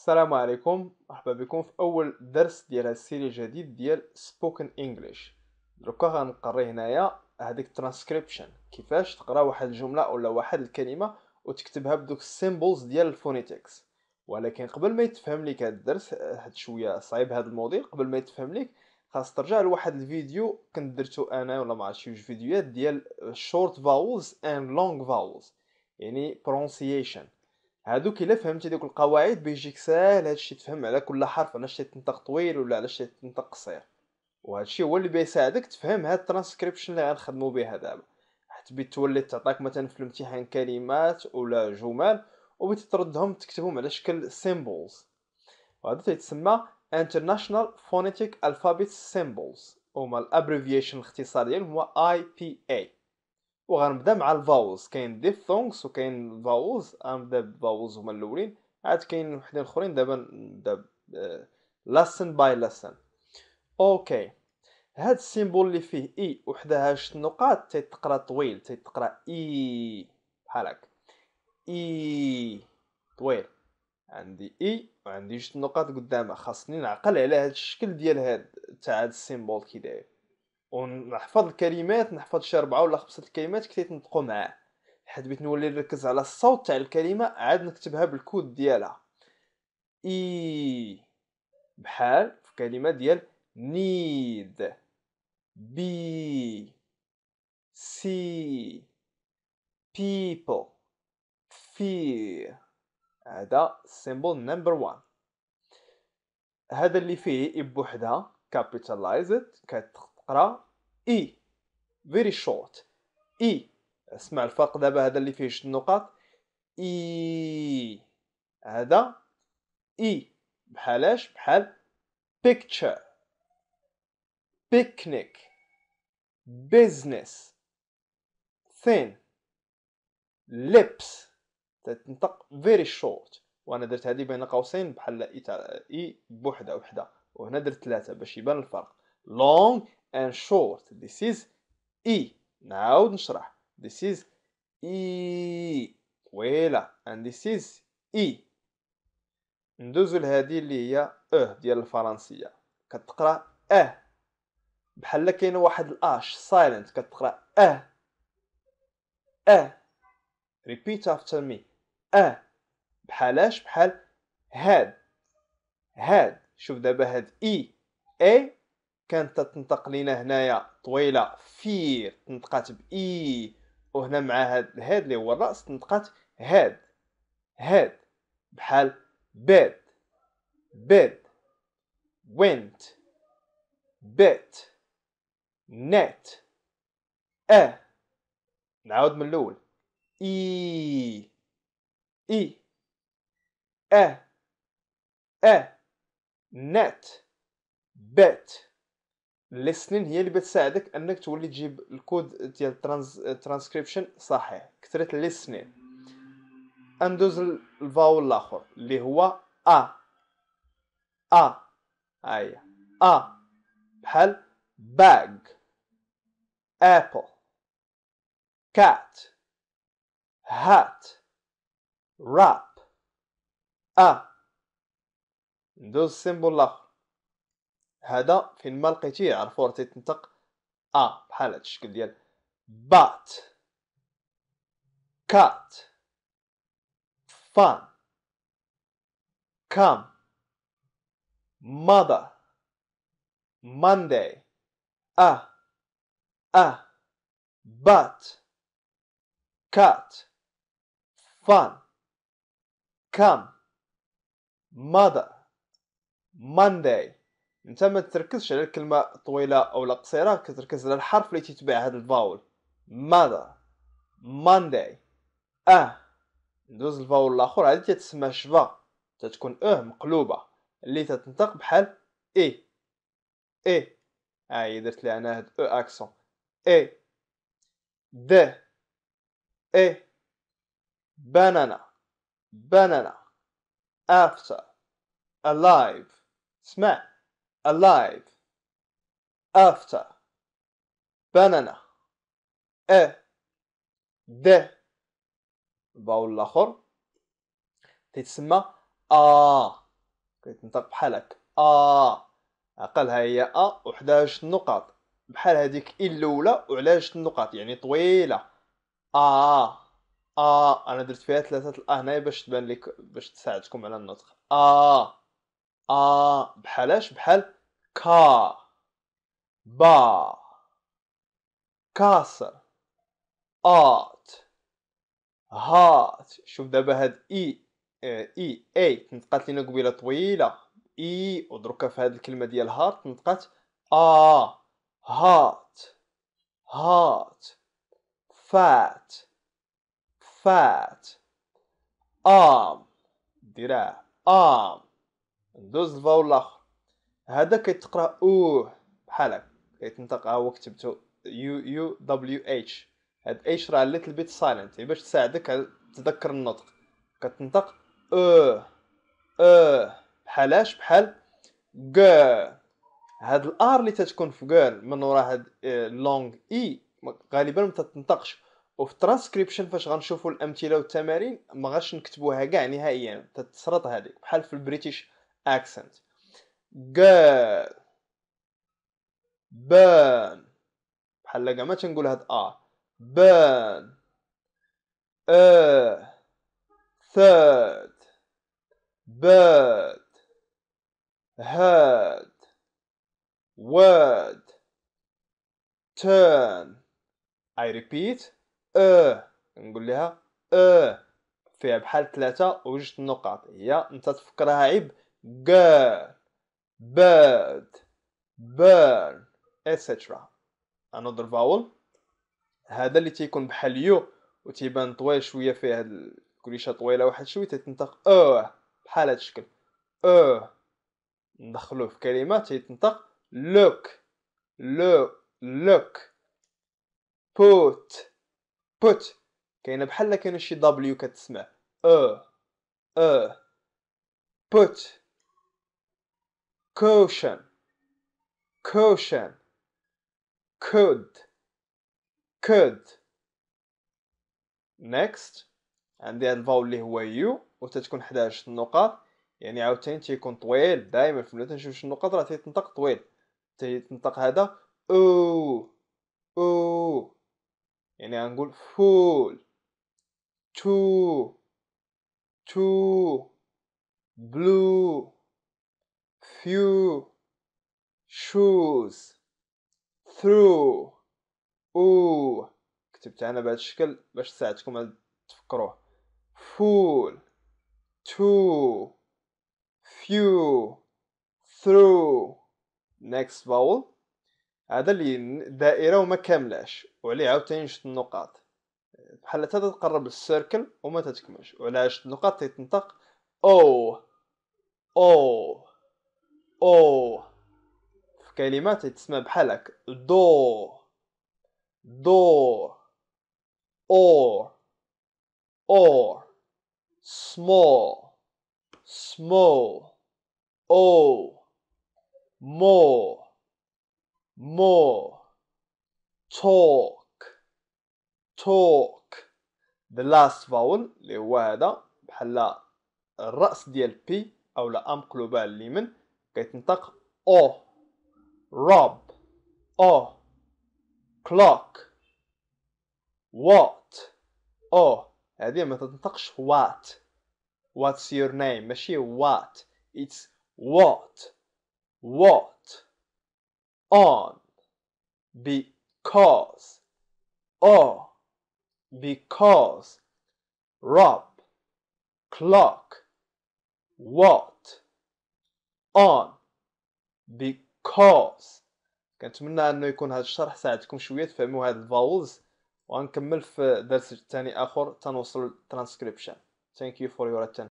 السلام عليكم مرحبا بكم في اول درس ديال هاد السيري الجديد ديال سبوكن انجلش دروكا غنقري هنايا هذيك ترانسكريبشن كيفاش تقرا واحد الجمله ولا واحد الكلمه وتكتبها بدوك السيمبلز ديال الفونيتكس ولكن قبل ما يتفهم لك هاد الدرس هاد شويه صعيب هاد الموديل قبل ما يتفهم لك خاص ترجع لواحد الفيديو كنت درتو انا ولا ما عرفتش جوج فيديوهات ديال شورت فاولز اند لونغ فاولز يعني برونسيشن هذوك الا فهمتي دوك القواعد بيجيك ساهل هادشي تفهم على كل حرف علاش تنطق طويل ولا علاش تنطق قصير وهادشي هو اللي بيساعدك تفهم هاد الترانسكريبشن اللي غنخدمو بها دابا حيت بتولي تعطاك مثلا في الامتحان كلمات ولا جمل وبتتردهم تكتبهم على شكل سيمبلز وهذا تيتسمى International Phonetic Alphabet Symbols هما الابريفيشن الاختصار ديالهم هو IPA وغنبدا مع الفاوز كاين ثونكس وكاين الفاوز غنبدا بالفاوز هما الاولين عاد كاين وحدين اخرين دابا نبدا لاسن باي لاسن اوكي هاد السيمبول اللي فيه اي e وحدها شت نقاط تيتقرا طويل تيتقرا اي e بحال هكا اي e طويل عندي اي وعندي جوج نقاط قدامها خاصني نعقل على هاد الشكل ديال هاد تاع هاد السيمبول كي داير ونحفظ الكلمات نحفظ شي ربعه ولا خمسه الكلمات كي نطقو معاه حيت بيت نولي نركز على الصوت تاع الكلمه عاد نكتبها بالكود ديالها اي بحال في كلمه ديال نيد بي سي بيبل في هذا سيمبل نمبر 1 هذا اللي فيه اب كابيتالايزد كتخ اقرا اي فيري شورت اي اسمع الفرق دابا هذا اللي فيه جوج نقاط اي e. هذا اي e. بحالاش بحال picture picnic business thin لبس تتنطق very short وانا درت هذه بين قوسين بحال e اي بوحده وحده وهنا درت ثلاثه باش يبان الفرق long and short this is E نعاود نشرح this is E ويلا and this is E ندوزو لهادي اللي هي أه ديال الفرنسية كتقرا أه بحال كاين واحد الأش silent كتقرا أه أه repeat after me أه بحالاش بحال هاد هاد شوف دابا هاد إي أي كانت تنطق لينا هنايا طويله في تنطقات باي وهنا مع هاد هاد اللي هو الراس تنطقات هاد هاد بحال بيت بيت وينت بيت نت اه نعاود من الاول اي اي اه اه نت بيت لسنين هي اللي بتساعدك انك تولي تجيب الكود ديال ترانز ترانسكريبشن صحيح كثرة الليسنين اندوز الفاول الاخر اللي هو ا ا هاهي أيوة. ا بحال باج ابل كات هات راب ا ندوز السيمبول الاخر هذا فين ما لقيتيه عرفو راه تيتنطق ا آه بحال هاد الشكل ديال بات كات فان كام مادا Monday اه اه بات كات فان كام مادا Monday انت ما تركزش على الكلمه طويله او قصيره كتركز على الحرف اللي تتبع هذا الفاول ماذا مانداي اه ندوز الفاول الاخر هذه تتسمى شفا تتكون اه مقلوبه اللي تتنطق بحال اي اي هاي هي درت لي انا هاد او اكسون اي د اي بانانا بانانا افتر alive سمع alive after banana a د باول الاخر تتسمى ا كتنطق بحال هكا ا اقلها عقلها هي ا آه وحدها نقط بحال هذيك الاولى وعلى النقط نقط يعني طويله ا ا انا درت فيها ثلاثه الا هنايا باش تبان لك باش تساعدكم على النطق ا آ بحالاش بحال كا با كاسر آت هات شوف دابا هاد إي e، اي اي e، تنطقات لينا قبيله طويله اي e، ودركا في هاد الكلمه ديال هات تنطقات ا آه هات هات فات فات ام دراع ام ندوز الفاو الاخر هذا كيتقرا او بحال هكا كيتنطق ها هو كتبتو يو يو دبليو اتش هاد اتش راه ليتل بيت سايلنت يعني باش تساعدك تذكر النطق كتنطق او اوه بحالاش بحال غ هاد الار اللي تتكون في غير من ورا هاد آه، لونغ اي غالبا ما تتنطقش وفي الترانسكريبشن فاش غنشوفوا الامثله والتمارين ما غاش نكتبوها كاع نهائيا تتسرط هذيك بحال في البريتيش accent girl burn بحال كاع ما تنقول هاد ا burn a third bird heard word turn I repeat أه نقول لها أه e. فيها بحال ثلاثة وجوج نقاط هي انت تفكرها عيب girl bird burn etc another vowel هذا اللي تيكون بحال يو وتيبان طويل شويه فيه هاد الكريشه طويله واحد شويه تتنطق اوه بحال هاد الشكل اوه ندخلوه في كلمه تيتنطق look look look put put كاينه بحال كاينة شي دبليو كتسمع او او ا put كوشن كوشن كود كود next عندي هاد الفاول اللي هو يو وتتكون جوج النقط يعني عاوتاني تيكون طويل دائما فملي تنشوف شي النقط راه تيتنطق طويل تيتنطق هذا او او يعني غنقول فول تو تو بلو few shoes through او كتبت انا بهذا الشكل باش تساعدكم تفكروه full two few through next vowel هذا اللي دائره وما كاملاش وعليه عاوتاني جوج النقاط بحال حتى تقرب للسيركل وما تتكملش وعلى جوج النقاط تيتنطق او oh. او oh. او في كلمات تسمى بحالك دو دو او او small small او مو مو توك توك the last vowel اللي هو هذا بحال الراس ديال بي او لا ام قلوبها من كيتنطق او rob او clock what او هذه ما تنطقش what what's your name ماشي what it's what what on because or because rob clock what on because كنتمنى انه يكون هذا الشرح ساعدكم شويه تفهموا هاد الفاولز وغنكمل في درس ثاني اخر تنوصل للترانسكريبشن ثانك يو فور يور attention